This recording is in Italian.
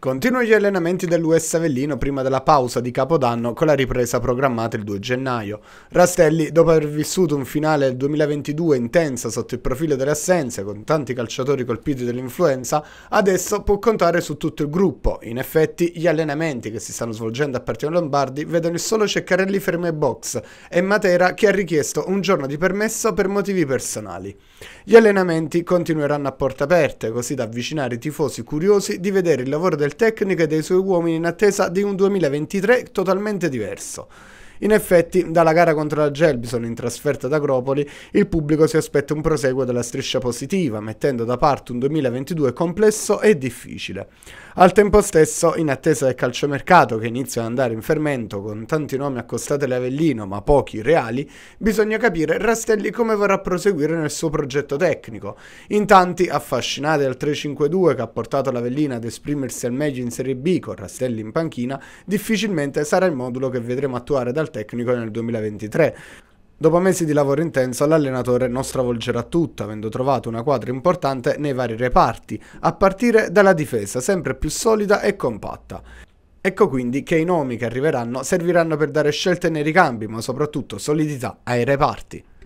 Continuano gli allenamenti dell'US Avellino prima della pausa di Capodanno con la ripresa programmata il 2 gennaio. Rastelli, dopo aver vissuto un finale del 2022 intensa sotto il profilo delle assenze, con tanti calciatori colpiti dall'influenza, adesso può contare su tutto il gruppo. In effetti, gli allenamenti che si stanno svolgendo a Partino Lombardi vedono il solo Ceccarelli fermo ai box e Matera che ha richiesto un giorno di permesso per motivi personali. Gli allenamenti continueranno a porte aperte, così da avvicinare i tifosi curiosi di vedere il lavoro del del tecnico e dei suoi uomini in attesa di un 2023 totalmente diverso. In effetti, dalla gara contro la Gelbison in trasferta ad Agropoli, il pubblico si aspetta un proseguo della striscia positiva, mettendo da parte un 2022 complesso e difficile. Al tempo stesso, in attesa del calciomercato che inizia ad andare in fermento con tanti nomi accostati all'Avellino ma pochi reali, bisogna capire Rastelli come vorrà proseguire nel suo progetto tecnico. In tanti, affascinati dal 3-5-2 che ha portato l'Avellino ad esprimersi al meglio in Serie B con Rastelli in panchina, difficilmente sarà il modulo che vedremo attuare dal al tecnico nel 2023. Dopo mesi di lavoro intenso, l'allenatore non stravolgerà tutto, avendo trovato una quadra importante nei vari reparti, a partire dalla difesa, sempre più solida e compatta. Ecco quindi che i nomi che arriveranno serviranno per dare scelte nei ricambi, ma soprattutto solidità ai reparti.